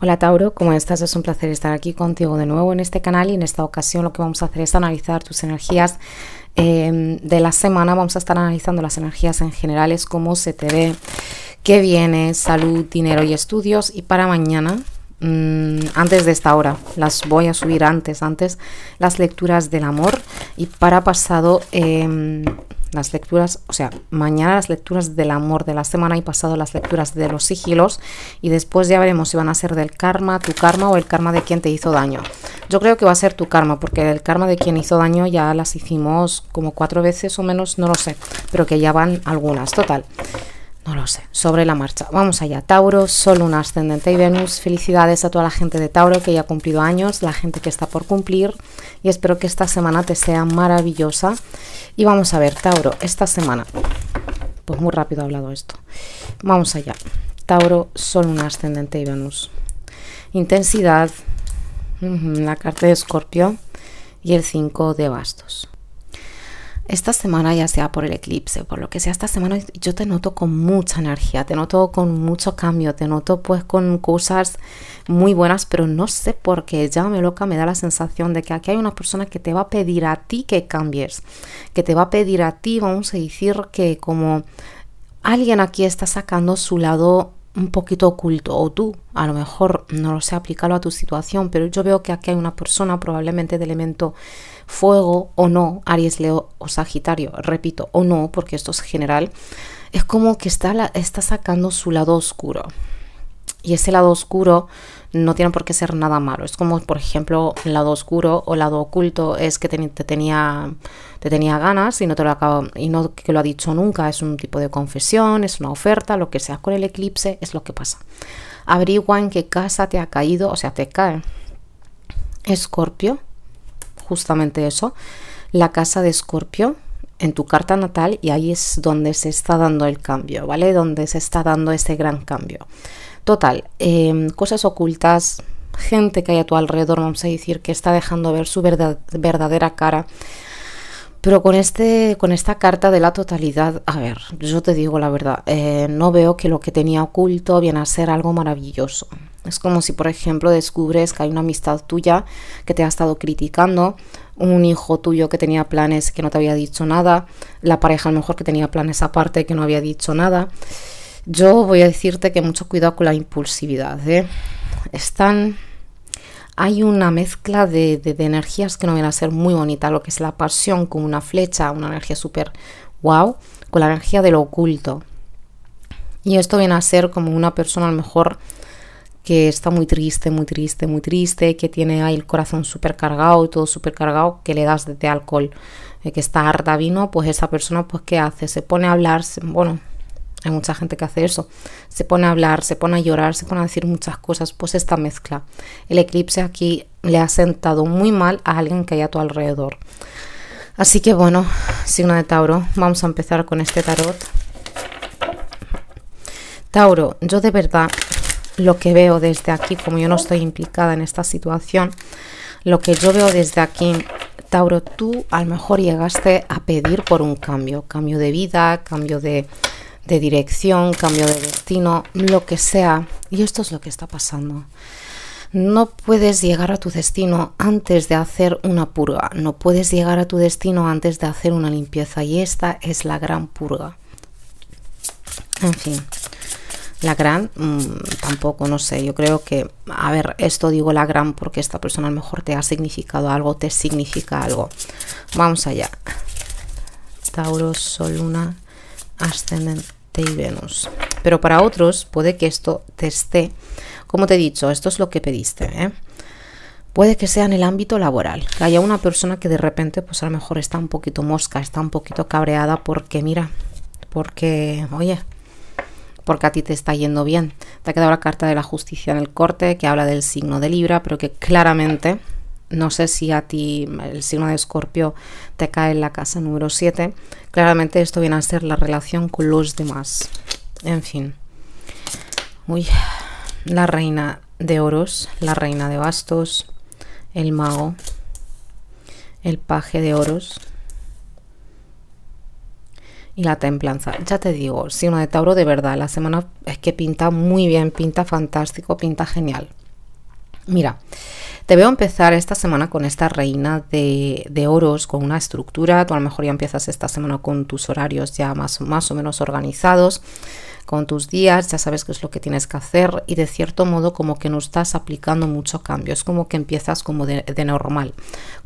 Hola Tauro, ¿cómo estás? Es un placer estar aquí contigo de nuevo en este canal y en esta ocasión lo que vamos a hacer es analizar tus energías em, de la semana. Vamos a estar analizando las energías en generales, cómo se te ve, qué viene, salud, dinero y estudios. Y para mañana, mm, antes de esta hora, las voy a subir antes, antes, las lecturas del amor. Y para pasado... Eh, las lecturas, o sea, mañana las lecturas del amor de la semana y pasado las lecturas de los sigilos y después ya veremos si van a ser del karma, tu karma o el karma de quien te hizo daño. Yo creo que va a ser tu karma porque el karma de quien hizo daño ya las hicimos como cuatro veces o menos, no lo sé, pero que ya van algunas, total. No lo sé, sobre la marcha. Vamos allá, Tauro, solo un Ascendente y Venus. Felicidades a toda la gente de Tauro que ya ha cumplido años, la gente que está por cumplir y espero que esta semana te sea maravillosa. Y vamos a ver, Tauro, esta semana. Pues muy rápido ha hablado esto. Vamos allá, Tauro, solo un Ascendente y Venus. Intensidad, la carta de Escorpio y el 5 de bastos esta semana, ya sea por el eclipse, por lo que sea, esta semana yo te noto con mucha energía, te noto con mucho cambio, te noto pues con cosas muy buenas, pero no sé por qué, ya me loca, me da la sensación de que aquí hay una persona que te va a pedir a ti que cambies, que te va a pedir a ti, vamos a decir que como alguien aquí está sacando su lado un poquito oculto o tú a lo mejor no lo sé aplicarlo a tu situación, pero yo veo que aquí hay una persona probablemente de elemento fuego o no, Aries, Leo o Sagitario, repito, o no, porque esto es general, es como que está, está sacando su lado oscuro. Y ese lado oscuro no tiene por qué ser nada malo. Es como, por ejemplo, el lado oscuro o el lado oculto es que te, tenía, te tenía ganas y no te lo acabo, y no que lo ha dicho nunca. Es un tipo de confesión, es una oferta, lo que sea con el eclipse, es lo que pasa. Averigua en qué casa te ha caído, o sea, te cae. Escorpio, justamente eso, la casa de Escorpio en tu carta natal y ahí es donde se está dando el cambio, ¿vale? Donde se está dando ese gran cambio. Total, em, cosas ocultas, gente que hay a tu alrededor, vamos a decir, que está dejando ver su verdad, verdadera cara. Pero con, este, con esta carta de la totalidad, a ver, yo te digo la verdad, eh, no veo que lo que tenía oculto viene a ser algo maravilloso. Es como si, por ejemplo, descubres que hay una amistad tuya que te ha estado criticando, un hijo tuyo que tenía planes que no te había dicho nada, la pareja a lo mejor que tenía planes aparte que no había dicho nada. Yo voy a decirte que mucho cuidado con la impulsividad. ¿eh? Están. Hay una mezcla de, energías que no viene a ser muy bonita, lo que es la pasión con una flecha, una energía súper wow, con la energía de lo oculto. Y esto viene a ser como una persona a lo mejor que está muy triste, muy triste, muy triste, que tiene ahí el corazón súper cargado y todo súper cargado, que le das de, alcohol, eh, que está harta vino, pues esa persona pues ¿qué hace? Se pone a hablar, bueno, hay mucha gente que hace eso. Se pone a hablar, se pone a llorar, se pone a decir muchas cosas. Pues esta mezcla. El eclipse aquí le ha sentado muy mal a alguien que hay a tu alrededor. Así que bueno, signo de Tauro, vamos a empezar con este tarot. Tauro, yo de verdad lo que veo desde aquí, como yo no estoy implicada en esta situación, lo que yo veo desde aquí Tauro, tú a lo mejor llegaste a pedir por un cambio, cambio de vida, cambio de de dirección, cambio de destino, lo que sea. Y esto es lo que está pasando. No puedes llegar a tu destino antes de hacer una purga. No puedes llegar a tu destino antes de hacer una limpieza. Y esta es la gran purga. En fin. La gran, mm, tampoco, no sé, yo creo que, a ver, esto digo la gran porque esta persona a lo mejor te ha significado algo, te significa algo. Vamos allá. Tauro, Sol, Luna, ascendente y Venus. Pero para otros puede que esto te esté, como te he dicho, esto es lo que pediste. ¿eh? Puede que sea en el ámbito laboral, que haya una persona que de repente, pues a lo mejor está un poquito mosca, está un poquito cabreada porque, mira, porque, oye, porque a ti te está yendo bien. Te ha quedado la carta de la justicia en el corte que habla del signo de Libra, pero que claramente, no sé si a ti el signo de Escorpio te cae en la casa número 7, Claramente esto viene a ser la relación con los demás. En fin. la reina de oros, la reina de bastos, el mago, el paje de oros y la templanza. Ya te digo, si de Tauro de verdad, la semana es que pinta muy bien, pinta fantástico, pinta genial. Mira, te veo empezar esta semana con esta reina de, oros, con una estructura. Tú a lo mejor ya empiezas esta semana con tus horarios ya más, más o menos organizados con tus días, ya sabes qué es lo que tienes que hacer y de cierto modo como que no estás aplicando mucho cambio, es como que empiezas como de, normal,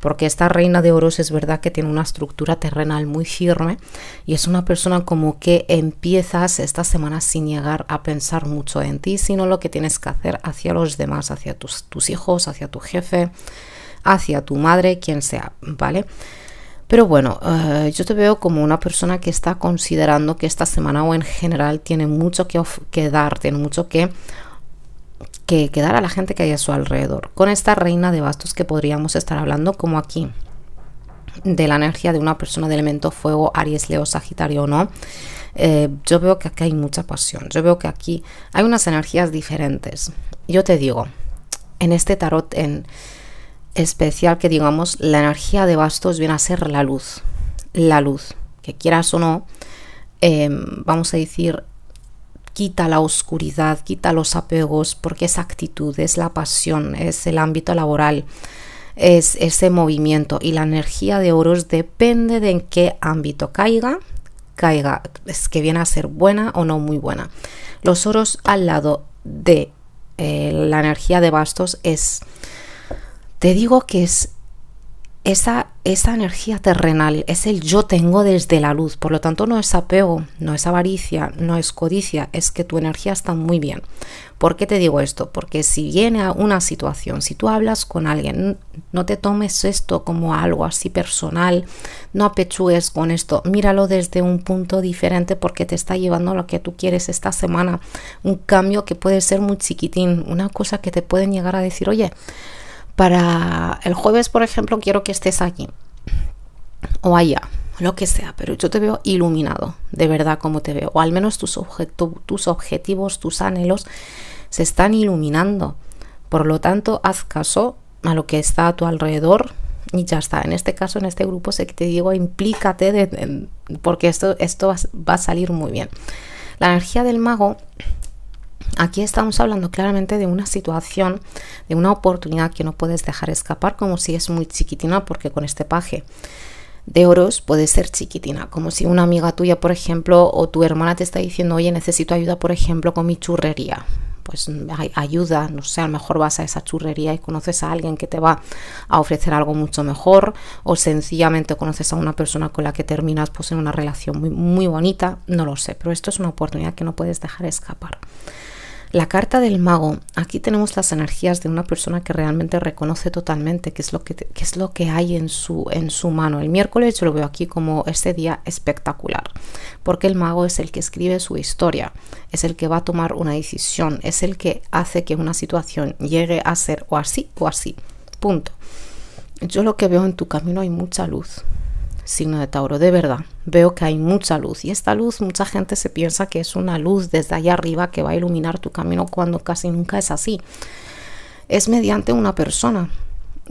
porque esta reina de oros es verdad que tiene una estructura terrenal muy firme y es una persona como que empiezas esta semana sin llegar a pensar mucho en ti, sino lo que tienes que hacer hacia los demás, hacia tus, tus hijos, hacia tu jefe, hacia tu madre, quien sea, ¿vale? Pero bueno, eh, yo te veo como una persona que está considerando que esta semana o en general tiene mucho que, dar, tiene mucho que que, dar a la gente que hay a su alrededor. Con esta reina de bastos que podríamos estar hablando como aquí de la energía de una persona de elemento fuego, Aries, Leo, Sagitario o no, eh, yo veo que aquí hay mucha pasión, yo veo que aquí hay unas energías diferentes. Yo te digo, en este tarot, en, especial que digamos la energía de bastos viene a ser la luz. La luz, que quieras o no, em, vamos a decir, quita la oscuridad, quita los apegos, porque es actitud, es la pasión, es el ámbito laboral, es ese movimiento. Y la energía de oros depende de en qué ámbito caiga, caiga, es que viene a ser buena o no muy buena. Los oros al lado de eh, la energía de bastos es te digo que es esa, esa energía terrenal, es el yo tengo desde la luz. Por lo tanto, no es apego, no es avaricia, no es codicia, es que tu energía está muy bien. ¿Por qué te digo esto? Porque si viene a una situación, si tú hablas con alguien, no te tomes esto como algo así personal, no apechúes con esto, míralo desde un punto diferente porque te está llevando a lo que tú quieres esta semana, un cambio que puede ser muy chiquitín, una cosa que te pueden llegar a decir, oye, para el jueves, por ejemplo, quiero que estés aquí o allá, lo que sea, pero yo te veo iluminado, de verdad como te veo, o al menos tus, objetivos, tus anhelos se están iluminando. Por lo tanto, haz caso a lo que está a tu alrededor y ya está. En este caso, en este grupo, sé que te digo, implícate porque esto, va a salir muy bien. La energía del mago Aquí estamos hablando claramente de una situación, de una oportunidad que no puedes dejar escapar como si es muy chiquitina, porque con este paje de oros puede ser chiquitina, como si una amiga tuya, por ejemplo, o tu hermana te está diciendo, oye, necesito ayuda, por ejemplo, con mi churrería. Pues ayuda, no sé, a lo mejor vas a esa churrería y conoces a alguien que te va a ofrecer algo mucho mejor, o sencillamente conoces a una persona con la que terminas pues, en una relación muy, muy bonita, no lo sé, pero esto es una oportunidad que no puedes dejar escapar. La carta del mago. Aquí tenemos las energías de una persona que realmente reconoce totalmente qué es lo que, es lo que hay en su, en su mano. El miércoles yo lo veo aquí como este día espectacular, porque el mago es el que escribe su historia, es el que va a tomar una decisión, es el que hace que una situación llegue a ser o así o así. Punto. Yo lo que veo en tu camino hay mucha luz, signo de Tauro, de verdad, veo que hay mucha luz y esta luz mucha gente se piensa que es una luz desde allá arriba que va a iluminar tu camino cuando casi nunca es así. Es mediante una persona.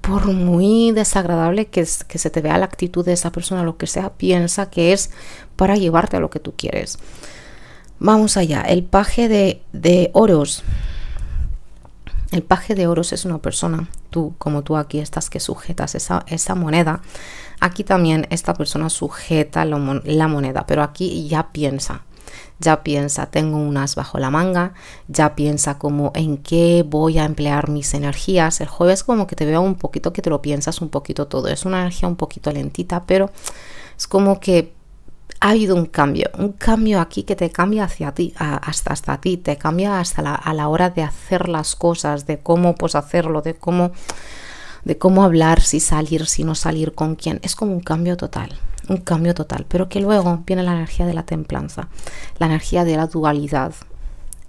Por muy desagradable que, es, que se te vea la actitud de esa persona, lo que sea, piensa que es para llevarte a lo que tú quieres. Vamos allá, el paje de, de oros. El paje de oros es una persona, tú como tú aquí estás que sujetas esa, esa moneda Aquí también esta persona sujeta la moneda, pero aquí ya piensa, ya piensa, tengo unas bajo la manga, ya piensa como en qué voy a emplear mis energías. El jueves como que te veo un poquito que te lo piensas un poquito todo. Es una energía un poquito lentita, pero es como que ha habido un cambio, un cambio aquí que te cambia hacia ti, hasta, hasta ti, te cambia hasta a la hora de hacer las cosas, de cómo pues hacerlo, de cómo de cómo hablar, si salir, si no salir, con quién. Es como un cambio total, un cambio total, pero que luego viene la energía de la templanza, la energía de la dualidad.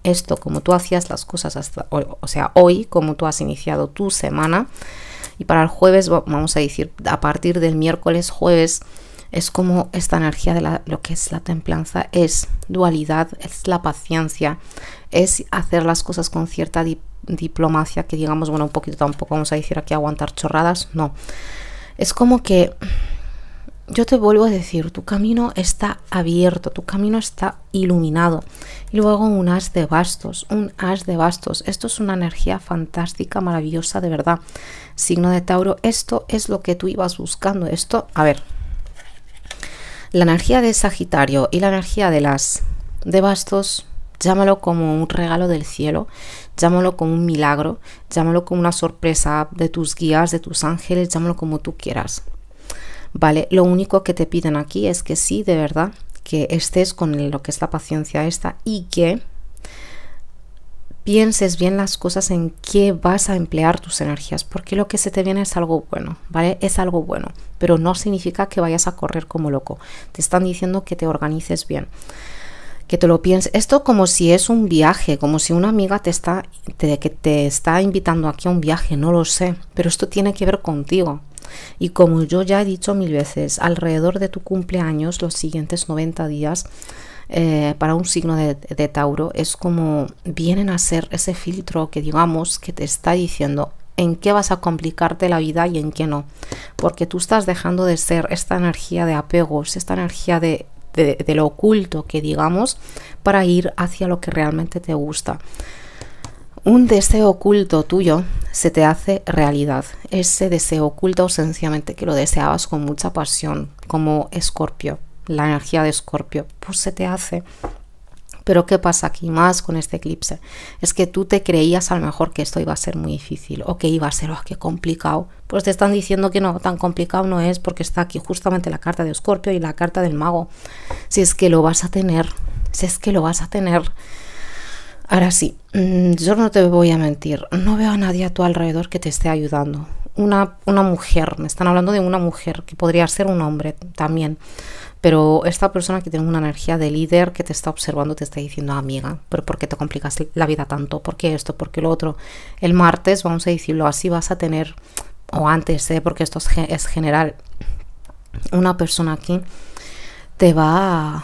Esto, como tú hacías las cosas hasta hoy, o sea, hoy, como tú has iniciado tu semana, y para el jueves, vamos a decir, a partir del miércoles, jueves, es como esta energía de lo que es la templanza es dualidad, es la paciencia, es hacer las cosas con cierta diplomacia, que digamos, bueno, un poquito tampoco vamos a decir aquí aguantar chorradas, no. Es como que yo te vuelvo a decir, tu camino está abierto, tu camino está iluminado. Y luego un as de bastos, un as de bastos. Esto es una energía fantástica, maravillosa, de verdad. Signo de Tauro, esto es lo que tú ibas buscando. Esto, a ver, la energía de Sagitario y la energía de las de Bastos, llámalo como un regalo del cielo, llámalo como un milagro, llámalo como una sorpresa de tus guías, de tus ángeles, llámalo como tú quieras. Vale, lo único que te piden aquí es que sí, de verdad, que estés con lo que es la paciencia esta y que pienses bien las cosas en qué vas a emplear tus energías, porque lo que se te viene es algo bueno, ¿vale? Es algo bueno, pero no significa que vayas a correr como loco. Te están diciendo que te organices bien, que te lo pienses. Esto como si es un viaje, como si una amiga te está, que te está invitando aquí a un viaje, no lo sé, pero esto tiene que ver contigo. Y como yo ya he dicho mil veces, alrededor de tu cumpleaños, los siguientes 90 días, eh, para un signo de, Tauro es como vienen a ser ese filtro que digamos que te está diciendo en qué vas a complicarte la vida y en qué no. Porque tú estás dejando de ser esta energía de apegos, esta energía de, lo oculto que digamos, para ir hacia lo que realmente te gusta. Un deseo oculto tuyo se te hace realidad. Ese deseo oculto sencillamente que lo deseabas con mucha pasión, como escorpio la energía de Escorpio, pues se te hace. Pero ¿qué pasa aquí más con este eclipse? Es que tú te creías a lo mejor que esto iba a ser muy difícil o que iba a ser, oh, complicado. Pues te están diciendo que no, tan complicado no es porque está aquí justamente la carta de Escorpio y la carta del mago. Si es que lo vas a tener, si es que lo vas a tener. Ahora sí, mm, yo no te voy a mentir, no veo a nadie a tu alrededor que te esté ayudando. Una, una mujer, me están hablando de una mujer, que podría ser un hombre también pero esta persona que tiene una energía de líder que te está observando, te está diciendo, amiga, pero ¿por qué te complicas la vida tanto? ¿Por qué esto? ¿Por qué lo otro? El martes, vamos a decirlo así, vas a tener, o antes, ¿eh? porque esto es, general, una persona aquí te va,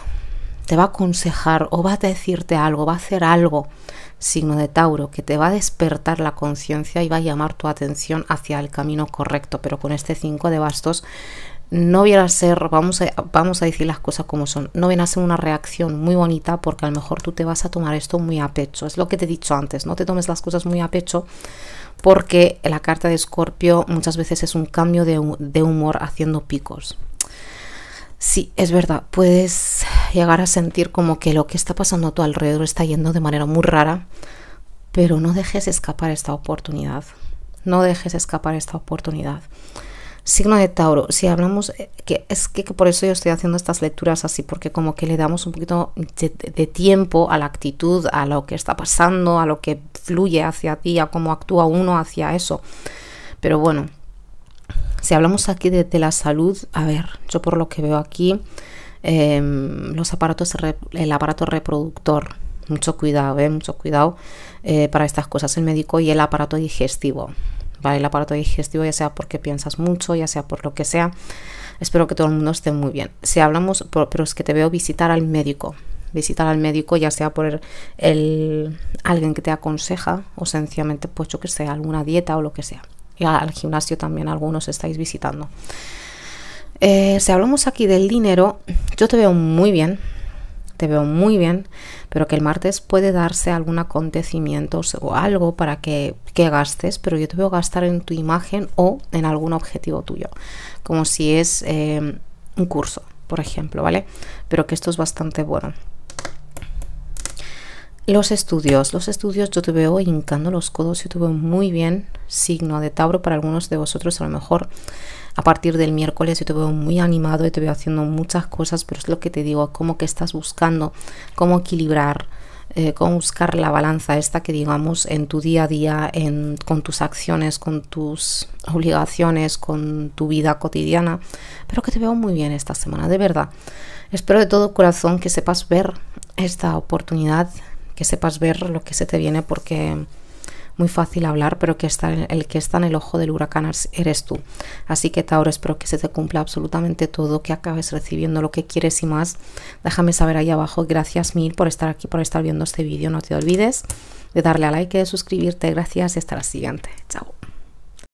te va a aconsejar o va a decirte algo, va a hacer algo, signo de Tauro, que te va a despertar la conciencia y va a llamar tu atención hacia el camino correcto, pero con este 5 de bastos no viene a ser, vamos a, vamos a decir las cosas como son, no viene a ser una reacción muy bonita porque a lo mejor tú te vas a tomar esto muy a pecho. Es lo que te he dicho antes, no te tomes las cosas muy a pecho porque la carta de Escorpio muchas veces es un cambio de, de humor haciendo picos. Sí, es verdad, puedes llegar a sentir como que lo que está pasando a tu alrededor está yendo de manera muy rara, pero no dejes escapar esta oportunidad. No dejes escapar esta oportunidad. Signo de Tauro, si hablamos, eh, que es que, por eso yo estoy haciendo estas lecturas así, porque como que le damos un poquito de, tiempo a la actitud, a lo que está pasando, a lo que fluye hacia ti, a cómo actúa uno hacia eso. Pero bueno, si hablamos aquí de, la salud, a ver, yo por lo que veo aquí, em, los aparatos, el aparato reproductor, mucho cuidado, eh, mucho cuidado eh, para estas cosas, el médico y el aparato digestivo para el aparato digestivo, ya sea porque piensas mucho, ya sea por lo que sea. Espero que todo el mundo esté muy bien. Si hablamos, pero es que te veo visitar al médico. Visitar al médico, ya sea por el, alguien que te aconseja, o sencillamente, pues yo que sé, alguna dieta o lo que sea. Y al gimnasio también algunos estáis visitando. Eh, si hablamos aquí del dinero, yo te veo muy bien, te veo muy bien, pero que el martes puede darse algún acontecimiento o algo para que, gastes, pero yo te veo gastar en tu imagen o en algún objetivo tuyo, como si es em, un curso, por ejemplo, ¿vale? Pero que esto es bastante bueno. Los estudios, los estudios yo te veo hincando los codos, yo te veo muy bien, signo de Tauro para algunos de vosotros a lo mejor a partir del miércoles yo te veo muy animado y te veo haciendo muchas cosas, pero es lo que te digo, como que estás buscando cómo equilibrar, eh, cómo buscar la balanza esta que digamos en tu día a día, con tus acciones, con tus obligaciones, con tu vida cotidiana, pero que te veo muy bien esta semana, de verdad. Espero de todo corazón que sepas ver esta oportunidad, que sepas ver lo que se te viene porque muy fácil hablar, pero que está el que está en el ojo del huracán eres tú. Así que Tauro, espero que se te cumpla absolutamente todo, que acabes recibiendo lo que quieres y más. Déjame saber ahí abajo. Gracias mil por estar aquí, por estar viendo este vídeo. No te olvides de darle a like, de suscribirte. Gracias y hasta la siguiente. Chao.